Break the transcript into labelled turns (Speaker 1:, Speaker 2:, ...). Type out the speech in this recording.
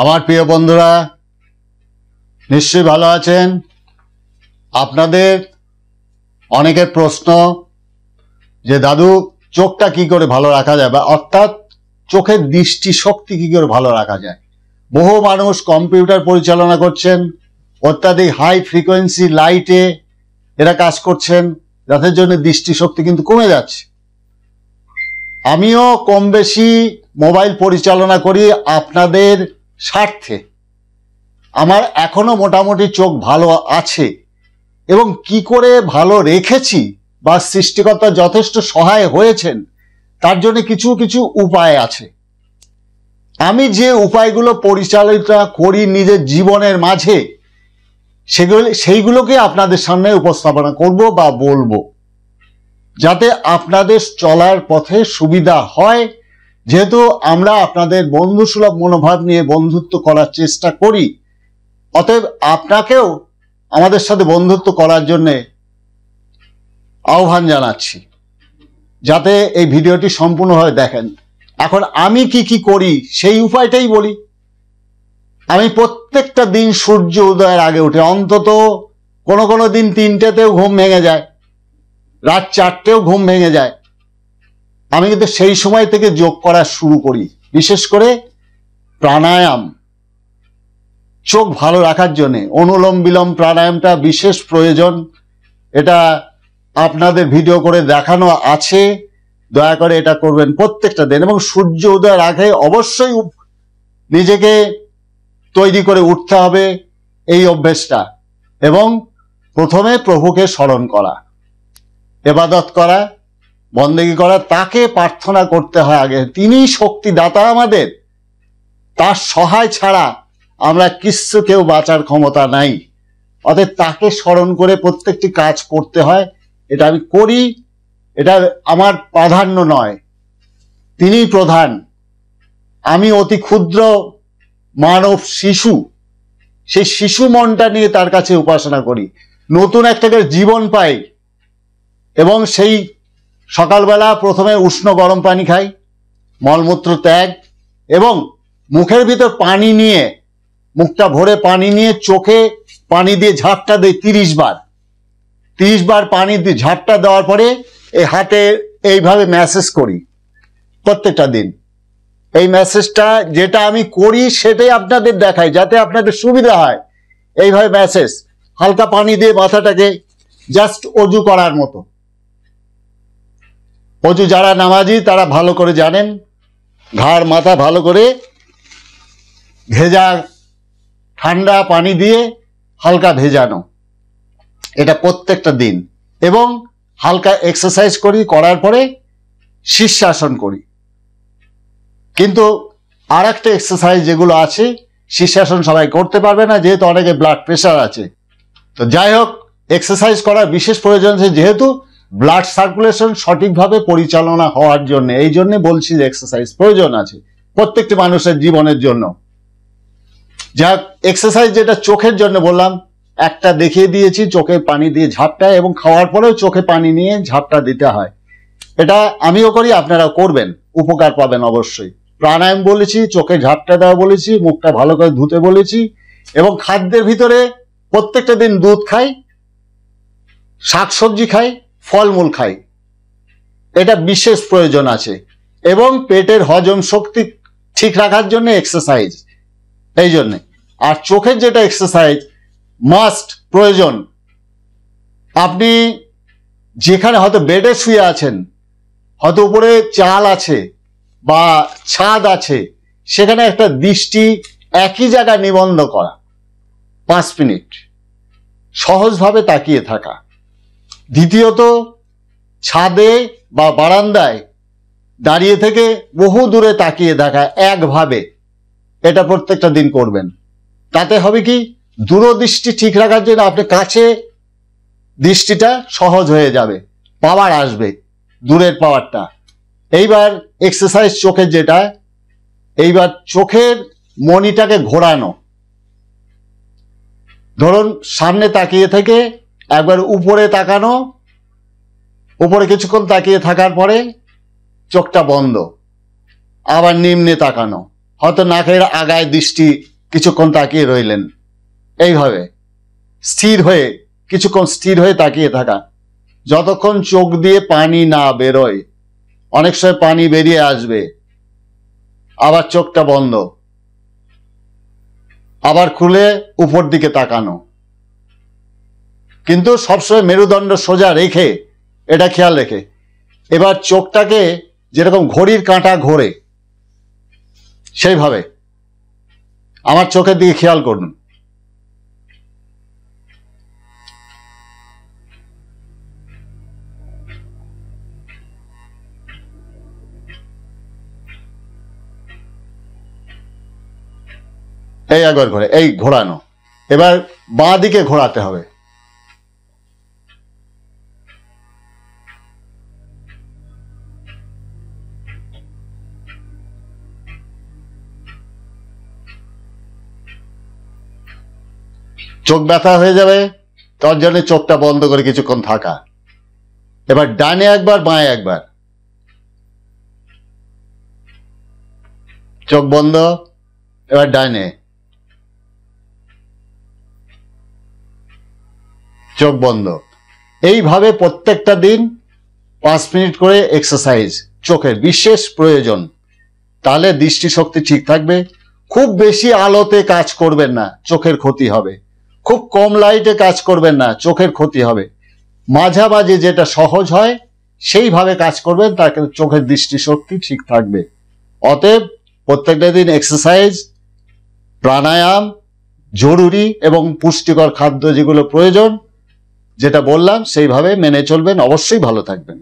Speaker 1: আমার প্রিয় বন্ধুরা নিশ্চয়ই ভালো আছেন আপনাদের অনেকের প্রশ্ন যে দাদু চোখটা কি করে ভালো রাখা যায় বা অর্থাৎ চোখের দৃষ্টি শক্তি কি করে ভালো রাখা যায় বহু মানুষ কম্পিউটার পরিচালনা করছেন অত্যাধিক হাই ফ্রিকোয়েন্সি লাইটে এরা কাজ করছেন যাদের জন্য দৃষ্টিশক্তি কিন্তু কমে যাচ্ছে আমিও কম বেশি মোবাইল পরিচালনা করি আপনাদের স্বার্থে আমার এখনো মোটামুটি চোখ ভালো আছে এবং কি করে ভালো রেখেছি বা সৃষ্টিকর্তা যথেষ্ট সহায় হয়েছেন তার জন্য কিছু কিছু উপায় আছে আমি যে উপায়গুলো পরিচালিতা করি নিজের জীবনের মাঝে সেগুলো সেইগুলোকে আপনাদের সামনে উপস্থাপনা করব বা বলবো যাতে আপনাদের চলার পথে সুবিধা হয় যেহেতু আমরা আপনাদের বন্ধুসুলভ মনোভাব নিয়ে বন্ধুত্ব করার চেষ্টা করি অতএব আপনাকেও আমাদের সাথে বন্ধুত্ব করার জন্যে আহ্বান জানাচ্ছি যাতে এই ভিডিওটি সম্পূর্ণভাবে দেখেন এখন আমি কি কি করি সেই উপায়টাই বলি আমি প্রত্যেকটা দিন সূর্য উদয়ের আগে উঠে অন্তত কোনো কোনো দিন তিনটেতেও ঘুম ভেঙে যায় রাত চারটেও ঘুম ভেঙে যায় আমি কিন্তু সেই সময় থেকে যোগ করা শুরু করি বিশেষ করে প্রাণায়াম চোখ ভালো রাখার জন্যে অনুলম বিলোম প্রাণায়ামটা বিশেষ প্রয়োজন এটা আপনাদের ভিডিও করে দেখানো আছে দয়া করে এটা করবেন প্রত্যেকটা দিন এবং সূর্য উদয় আগে অবশ্যই নিজেকে তৈরি করে উঠতে হবে এই অভ্যেসটা এবং প্রথমে প্রভুকে স্মরণ করা এবাদত করা বন্দেগি করা তাকে প্রার্থনা করতে হয় আগে তিনি শক্তি দাতা আমাদের তার সহায় ছাড়া আমরা কিচ্ছু কেউ বাঁচার ক্ষমতা নাই অতএব তাকে স্মরণ করে প্রত্যেকটি কাজ করতে হয় এটা আমি করি এটা আমার প্রাধান্য নয় তিনি প্রধান আমি অতি ক্ষুদ্র মানব শিশু সেই শিশু মনটা নিয়ে তার কাছে উপাসনা করি নতুন একটা জীবন পাই এবং সেই সকালবেলা প্রথমে উষ্ণ গরম পানি খাই মলমূত্র ত্যাগ এবং মুখের ভিতর পানি নিয়ে মুখটা ভরে পানি নিয়ে চোখে পানি দিয়ে ঝাঁটটা দেয় তিরিশ বার তিরিশ বার পানি দিয়ে ঝাঁটটা দেওয়ার পরে এই হাতে এইভাবে ম্যাসেজ করি প্রত্যেকটা দিন এই ম্যাসেজটা যেটা আমি করি সেটাই আপনাদের দেখাই যাতে আপনাদের সুবিধা হয় এইভাবে ম্যাসেজ হালকা পানি দিয়ে মাথাটাকে জাস্ট অজু করার মতো অজু যারা নামাজি তারা ভালো করে জানেন ঘাড় মাথা ভালো করে ভেজা ঠান্ডা পানি দিয়ে হালকা ভেজানো এটা প্রত্যেকটা দিন এবং হালকা এক্সারসাইজ করি করার পরে শীর্ষাসন করি কিন্তু আর একটা এক্সারসাইজ যেগুলো আছে শীর্ষাসন সবাই করতে পারবে না যেহেতু অনেকে ব্লাড প্রেশার আছে তো যাই হোক এক্সারসাইজ করার বিশেষ প্রয়োজন আছে যেহেতু ব্লাড সার্কুলেশন সঠিকভাবে পরিচালনা হওয়ার জন্য এই জন্য বলছি যে এক্সারসাইজ প্রয়োজন আছে প্রত্যেকটি মানুষের জীবনের জন্য যা এক্সারসাইজ যেটা চোখের জন্য বললাম একটা দেখিয়ে দিয়েছি চোখে পানি দিয়ে ঝাপটা এবং খাওয়ার পরেও চোখে পানি নিয়ে ঝাপটা দিতে হয় এটা আমিও করি আপনারা করবেন উপকার পাবেন অবশ্যই প্রাণায়াম বলেছি চোখে ঝাপটা দেওয়া বলেছি মুখটা ভালো করে ধুতে বলেছি এবং খাদ্যের ভিতরে প্রত্যেকটা দিন দুধ খাই শাকসবজি খাই ফলমূল খাই এটা বিশেষ প্রয়োজন আছে এবং পেটের হজম শক্তি ঠিক রাখার জন্য এক্সারসাইজ এই জন্যে আর চোখের যেটা এক্সারসাইজ মাস্ট প্রয়োজন আপনি যেখানে হয়তো বেডে শুয়ে আছেন হয়তো উপরে চাল আছে বা ছাদ আছে সেখানে একটা দৃষ্টি একই জায়গায় নিবন্ধ করা পাঁচ মিনিট সহজভাবে তাকিয়ে থাকা দ্বিতীয়ত ছাদে বা বারান্দায় দাঁড়িয়ে থেকে বহু দূরে তাকিয়ে দেখা একভাবে এটা প্রত্যেকটা দিন করবেন তাতে হবে কি দূরদৃষ্টি ঠিক রাখার জন্য আপনি কাছে দৃষ্টিটা সহজ হয়ে যাবে পাওয়ার আসবে দূরের পাওয়ারটা এইবার এক্সারসাইজ চোখের যেটা এইবার চোখের মনিটাকে ঘোরানো ধরুন সামনে তাকিয়ে থেকে একবার উপরে তাকানো উপরে কিছুক্ষণ তাকিয়ে থাকার পরে চোখটা বন্ধ আবার নিম্নে তাকানো হয়তো নাকের আগায় দৃষ্টি কিছুক্ষণ তাকিয়ে রইলেন এইভাবে স্থির হয়ে কিছুক্ষণ স্থির হয়ে তাকিয়ে থাকা যতক্ষণ চোখ দিয়ে পানি না বেরোয় অনেক সময় পানি বেরিয়ে আসবে আবার চোখটা বন্ধ আবার খুলে উপর দিকে তাকানো কিন্তু সবসময় মেরুদণ্ড সোজা রেখে এটা খেয়াল রেখে এবার চোখটাকে যেরকম ঘড়ির কাঁটা ঘোরে সেইভাবে আমার চোখের দিকে খেয়াল করুন এই একবার ঘোরে এই ঘোরানো এবার বাঁ দিকে ঘোরাতে হবে চোখ ব্যথা হয়ে যাবে তার জন্য চোখটা বন্ধ করে কিছুক্ষণ থাকা এবার ডানে একবার বাঁয়ে একবার চোখ বন্ধ এবার ডানে চোখ বন্ধ এইভাবে প্রত্যেকটা দিন পাঁচ মিনিট করে এক্সারসাইজ চোখের বিশেষ প্রয়োজন তাহলে দৃষ্টিশক্তি ঠিক থাকবে খুব বেশি আলোতে কাজ করবেন না চোখের ক্ষতি হবে খুব কম লাইটে কাজ করবেন না চোখের ক্ষতি হবে মাঝামাঝি যেটা সহজ হয় সেইভাবে কাজ করবেন তাকে চোখের দৃষ্টিশক্তি ঠিক থাকবে অতএব প্রত্যেকটা দিন এক্সারসাইজ প্রাণায়াম জরুরি এবং পুষ্টিকর খাদ্য যেগুলো প্রয়োজন যেটা বললাম সেইভাবে মেনে চলবেন অবশ্যই ভালো থাকবেন